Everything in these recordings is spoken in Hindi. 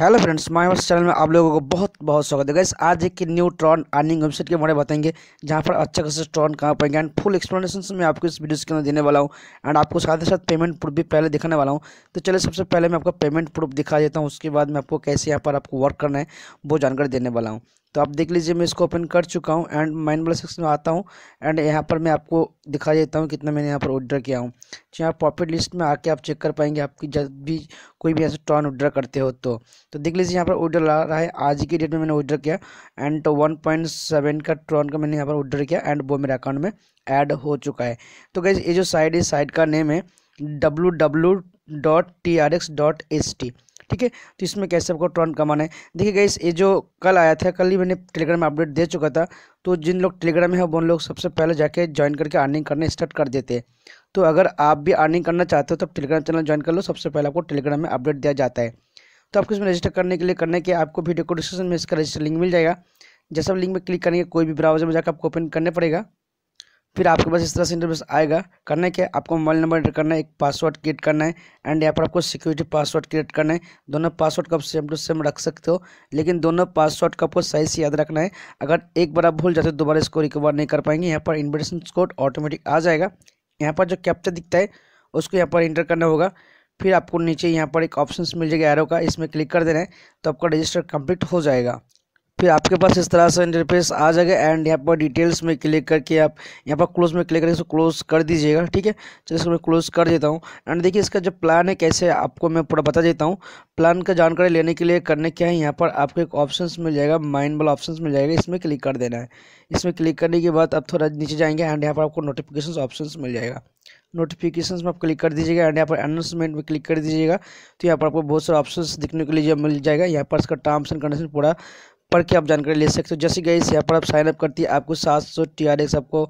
हेलो फ्रेंड्स माई वर्ष चैनल में आप लोगों को बहुत बहुत स्वागत है गैस आज एक न्यू ट्रॉन अर्निंग वेबसाइट के बारे में बताएंगे जहां पर अच्छा खासा ट्रॉन कहाँ पाएंगे एंड फुल एक्सप्लेनेशन मैं आपको इस वीडियो के अंदर देने वाला हूं एंड आपको साथ ही साथ पेमेंट प्रूफ भी पहले दिखाने वाला हूँ तो चलिए सबसे पहले मैं आपको पेमेंट प्रूफ दिखा देता हूँ उसके बाद मैं आपको कैसे यहाँ पर आपको वर्क करना है वो जानकारी देने वाला हूँ तो आप देख लीजिए मैं इसको ओपन कर चुका हूँ एंड माइन वाला सेक्शन में आता हूँ एंड यहाँ पर मैं आपको दिखा देता हूँ कितना मैंने यहाँ पर ऑर्डर किया हूँ जी आप प्रॉफिट लिस्ट में आके आप चेक कर पाएंगे आपकी जब भी कोई भी ऐसे टर्न ऑर्डर करते हो तो तो देख लीजिए यहाँ पर ऑर्डर आ रहा है आज की डेट में मैंने ऑर्डर किया एंड तो वन पॉइंट सेवन का टर्न का मैंने यहाँ पर ऑर्डर किया एंड वो मेरे अकाउंट में ऐड हो चुका है तो कैसे ये जो साइड है साइड का नेम है W W dot T R X dot S T ठीक है तो इसमें कैसे आपको टर्न कमाना है देखिए गई ये जो कल आया था कल ही मैंने टेलीग्राम में अपडेट दे चुका था तो जिन लोग टेलीग्राम में है उन लोग सबसे पहले जाके ज्वाइन करके अर्निंग करना स्टार्ट कर देते हैं तो अगर आप भी अर्निंग करना चाहते हो तो टेलीग्राम चैनल ज्वाइन कर लो सबसे पहले आपको टेलीग्राम में अपडेट दिया जाता है तो आपको इसमें रजिस्टर करने के लिए करने के आपको वीडियो को डिस्क्रिप्शन में इसका रजिस्टर लिंक मिल जाएगा जैसा लिंक में क्लिक करेंगे कोई भी ब्राउजर में जाकर आपको ओपन करने पड़ेगा फिर आपके पास इस तरह से इंटरव्यूस आएगा करने के आपको मोबाइल नंबर एंटर करना है एक पासवर्ड क्रिएट करना है एंड यहाँ पर आपको सिक्योरिटी पासवर्ड क्रिएट करना है दोनों पासवर्ड को आप सेम टू सेम रख सकते हो लेकिन दोनों पासवर्ड को आपको सही से याद रखना है अगर एक बार आप भूल जाते हो दोबारा इसको रिकवर नहीं कर पाएंगे यहाँ पर इन्विटेशन कोड ऑटोमेटिक आ जाएगा यहाँ पर जो कैप्चर दिखता है उसको यहाँ पर इंटर करना होगा फिर आपको नीचे यहाँ पर एक ऑप्शन मिल जाएगा एरो का इसमें क्लिक कर देना है तो आपका रजिस्टर कंप्लीट हो जाएगा फिर आपके पास इस तरह से इंटरफेस आ जाएगा एंड यहाँ पर डिटेल्स में क्लिक करके आप यहाँ पर क्लोज में क्लिक करके इसको क्लोज कर दीजिएगा ठीक है तो इसको मैं क्लोज कर देता हूँ एंड देखिए इसका जो प्लान है कैसे आपको मैं पूरा बता देता हूँ प्लान का जानकारी लेने के लिए करने क्या है यहाँ पर आपको एक ऑप्शन मिल जाएगा माइंड वाला ऑप्शन मिल जाएगा इसमें क्लिक कर देना है इसमें क्लिक करने के बाद आप थोड़ा नीचे जाएंगे एंड यहाँ पर आपको नोटिफिकेशन ऑप्शन मिल जाएगा नोटिफिकेशन में आप क्लिक कर दीजिएगा एंड यहाँ पर अनाउंसमेंट में क्लिक कर दीजिएगा तो यहाँ पर आपको बहुत सारे ऑप्शन दिखने के लिए मिल जाएगा यहाँ पर इसका टर्म्स एंड कंडीशन पूरा पढ़ के आप जानकारी ले सकते हो जैसे गई यहाँ पर आप साइन अप करती है आपको सात सौ टी आर एक्स आपको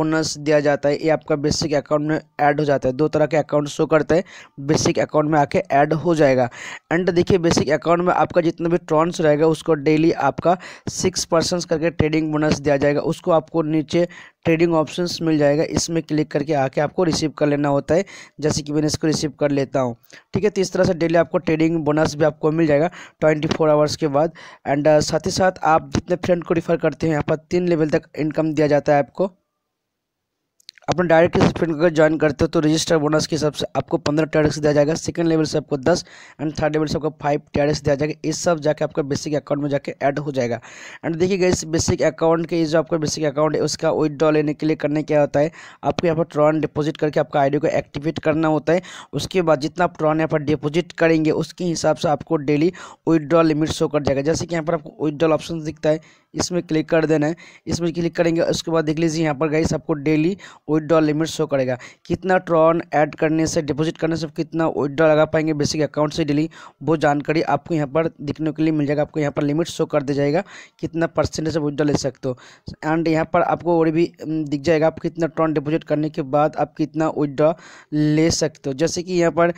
बोनस दिया जाता है ये आपका बेसिक अकाउंट में ऐड हो जाता है दो तरह के अकाउंट शो करते हैं बेसिक अकाउंट में आके ऐड हो जाएगा एंड देखिए बेसिक अकाउंट में आपका जितना भी ट्रॉन्स रहेगा उसको डेली आपका सिक्स परसेंट करके ट्रेडिंग बोनस दिया जाएगा उसको आपको नीचे ट्रेडिंग ऑप्शंस मिल जाएगा इसमें क्लिक करके आके आपको रिसीव कर लेना होता है जैसे कि मैंने इसको रिसीव कर लेता हूँ ठीक है तो इस तरह से डेली आपको ट्रेडिंग बोनस भी आपको मिल जाएगा ट्वेंटी फोर आवर्स के बाद एंड साथ ही साथ आप जितने फ्रेंड को रिफ़र करते हैं यहाँ पर तीन लेवल तक इनकम दिया जाता है आपको अपने डायरेक्ट सस्पेंड अगर ज्वाइन करते हो तो रजिस्टर बोनस के हिसाब से आपको पंद्रह टी दिया जाएगा सेकंड लेवल से आपको दस एंड थर्ड लेवल से आपको फाइव टी दिया जाएगा इस सब जाके आपका बेसिक अकाउंट में जाके ऐड हो जाएगा एंड देखिएगा इस बेसिक अकाउंट के जो आपका बेसिक अकाउंट है उसका विदड्रॉ लेने के लिए करने क्या होता है आपको यहाँ पर ट्रॉन डिपोजिट करके आपका आई को एक्टिवेट करना होता है उसके बाद जितना आप ट्रॉन यहाँ पर डिपोजिट करेंगे उसके हिसाब से आपको डेली विदड्रॉ लिमिट शो कर जाएगा जैसे कि यहाँ पर आपको विदड्रॉल ऑप्शन दिखता है इसमें क्लिक कर देना है इसमें क्लिक करेंगे उसके बाद देख लीजिए यहाँ पर गाइस आपको डेली विदड्रॉ लिमिट शो करेगा कितना ट्रॉन ऐड करने से डिपॉजिट करने से कितना विदड्रॉ लगा पाएंगे बेसिक अकाउंट से डेली वो जानकारी आपको यहाँ पर दिखने के लिए मिल जाएगा आपको यहाँ पर लिमिट शो कर दिया जाएगा कितना परसेंटेज विदड्रॉ ले सकते हो एंड यहाँ पर आपको और भी दिख जाएगा आप कितना ट्रॉन डिपॉजिट करने के बाद आप कितना विदड्रॉ ले सकते हो जैसे कि यहाँ पर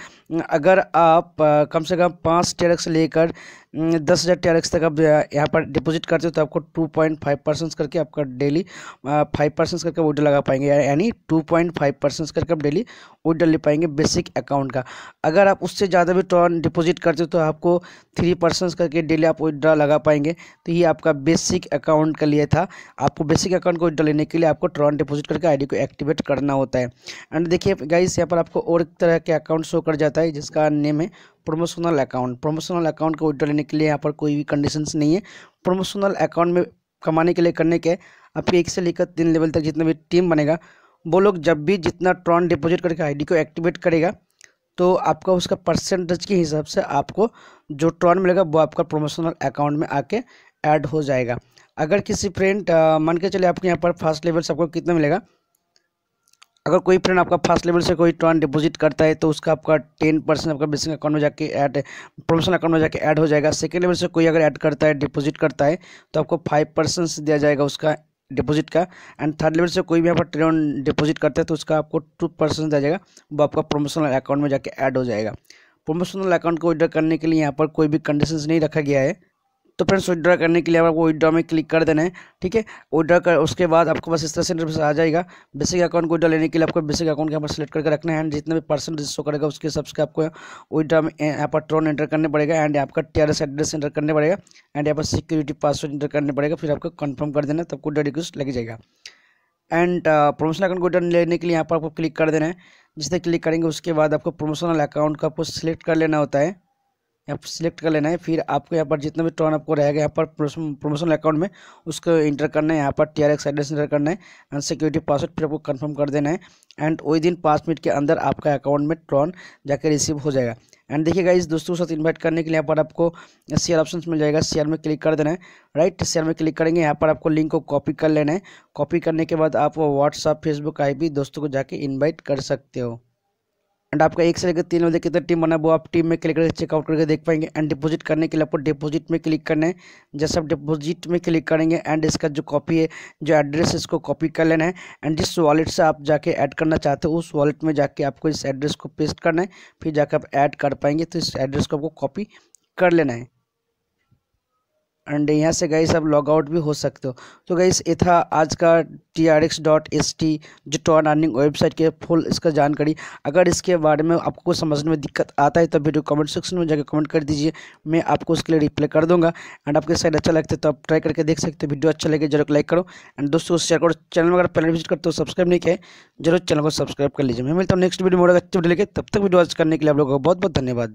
अगर आप कम से कम पाँच टेरक्स लेकर दस हज़ार टी तक आप यहाँ पर डिपॉजिट करते हो तो आपको टू पॉइंट फाइव परसेंट करके आपका डेली फाइव परसेंट करके वोडो लगा पाएंगे यानी टू पॉइंट फाइव परसेंट करके आप डेली विड्रॉ ले पाएंगे बेसिक अकाउंट का अगर आप उससे ज़्यादा भी टर्न तो डिपॉजिट करते हो तो आपको थ्री परसेंट करके डेली आप विड्रॉ लगा पाएंगे तो ये आपका बेसिक अकाउंट का लिए था आपको बेसिक अकाउंट को विड्रॉ लेने के लिए आपको टर्न डिपॉजिट करके आई को एक्टिवेट करना होता है एंड देखिए गाइस यहाँ पर आपको और तरह के अकाउंट शो कर जाता है जिसका नेम है प्रमोशनल अकाउंट प्रमोशनल अकाउंट का विड्रॉ लेने के लिए यहाँ पर कोई भी कंडीशंस नहीं है प्रमोशनल अकाउंट में कमाने के लिए करने के आपके एक से लेकर तीन लेवल तक जितना भी टीम बनेगा वो लोग जब भी जितना ट्रॉन डिपॉजिट करके आईडी को एक्टिवेट करेगा तो आपका उसका परसेंटेज के हिसाब से आपको जो ट्रॉन मिलेगा वो आपका प्रमोशनल अकाउंट में आके ऐड हो जाएगा अगर किसी फ्रेंड मान के चले आपके यहाँ पर फर्स्ट लेवल से आपको कितना मिलेगा अगर कोई फ्रेंड आपका फर्स्ट लेवल से कोई टर्न डिपॉजिट करता है तो उसका आपका टेन परसेंट आपका बेसिक अकाउंट में जाके ऐड प्रोमोशन अकाउंट में जाके ऐड हो जाएगा सेकेंड लेवल से कोई अगर ऐड करता है डिपॉजिट करता है तो आपको फाइव परसेंट दिया जाएगा उसका डिपॉजिट का एंड थर्ड लेवल से कोई भी पर टर्न डिपॉजिट करता है तो उसका आपको टू परसेंट दिया जाएगा वो आपका प्रोमोशनल अकाउंट में जाके ऐड हो जाएगा प्रोमोशनल अकाउंट को विड्रॉ करने के लिए यहाँ पर कोई भी कंडीशंस नहीं रखा गया है तो फ्रेंड्स विदड्रा करने के लिए आपको विड्रॉ में क्लिक कर देना है ठीक है विड्रॉ कर उसके बाद आपको बस इस तरह से इंटरफेस आ जाएगा बेसिक अकाउंट को विड्रॉ लेने के लिए आपको बेसिक अकाउंट यहाँ पर सिलेक्ट करके रखना है एंड जितने भी पर्सन रजिस्टर करेगा उसके हिसाब से आपको विड्रॉ में यहाँ पर ट्रोन एंटर करने पड़ेगा एंड आपका टी एड्रेस एंटर करने पड़ेगा एंड यहाँ पर सिक्योरिटी पासवर्ड एंटर करने पड़ेगा फिर आपको कन्फर्म कर देना तब कोडा रिक्वेस्ट लग जाएगा एंड प्रमोशनल अकाउंट कोडा लेने के लिए यहाँ पर आपको क्लिक कर देना है जिससे क्लिक करेंगे उसके बाद आपको प्रमोशनल अकाउंट का आपको सिलेक्ट कर लेना होता है यहाँ पर सिलेक्ट कर लेना है फिर आपको यहाँ पर जितना भी टर्न आपको रहेगा यहाँ पर प्रमोशन अकाउंट में उसको इंटर करना है यहाँ पर T R X address enter करना है एंड सिक्योरिटी पासवर्ड फिर आपको कंफर्म कर देना है एंड वही दिन पाँच मिनट के अंदर आपका अकाउंट में टर्न जाकर रिसीव हो जाएगा एंड देखिएगा इस दोस्तों के साथ इन्वाइट करने के लिए यहाँ पर आपको शेयर ऑप्शन मिल जाएगा शेयर में क्लिक कर देना है राइट शेयर में क्लिक करेंगे यहाँ पर आपको लिंक को कॉपी कर लेना है कॉपी करने के बाद आप व्हाट्सअप फेसबुक आई दोस्तों को जाके इन्वाइट कर सकते हो एंड आपका एक से लेकर तीन बजे कितना टीम बना है वो आप टीम में क्लिक करके चेकआउट करके देख पाएंगे एंड डिपॉजिट करने के लिए आपको डिपॉजिट में क्लिक करना है जैसे आप डिपॉजिट में क्लिक करेंगे एंड इसका जो कॉपी है जो एड्रेस है इसको कॉपी कर लेना है एंड जिस वॉलेट से आप जाके ऐड करना चाहते हो उस वॉलेट में जाके आपको इस एड्रेस को पेस्ट करना है फिर जाकर आप ऐड कर पाएंगे तो इस एड्रेस को आपको कॉपी कर लेना है एंड यहाँ से गाइस आप लॉग आउट भी हो सकते हो तो गाइस ये था आज का T R X dot S T जो टॉन अर्निंग वेबसाइट के फुल इसका जानकारी अगर इसके बारे में आपको समझने में दिक्कत आता है तो वीडियो कमेंट सेक्शन में जाकर कमेंट कर दीजिए मैं आपको उसके लिए रिप्लाई कर दूंगा एंड आपके साइड अच्छा लगता है तो आप ट्राई करके देख सकते हो वीडियो अच्छा लगे जरूर लाइक करो एंड दोस्तों शेयर करो चैनल में अगर पहले विजिट करते हो सब्सक्राइब नहीं किया जरूर चैनल को सब्सक्राइब कर लीजिए मैं मिलता हूँ नेक्स्ट वीडियो में अच्छे वीडियो लेकर तब तक वीडियो आज करने के लिए आप लोगों का बहुत बहुत धन्यवाद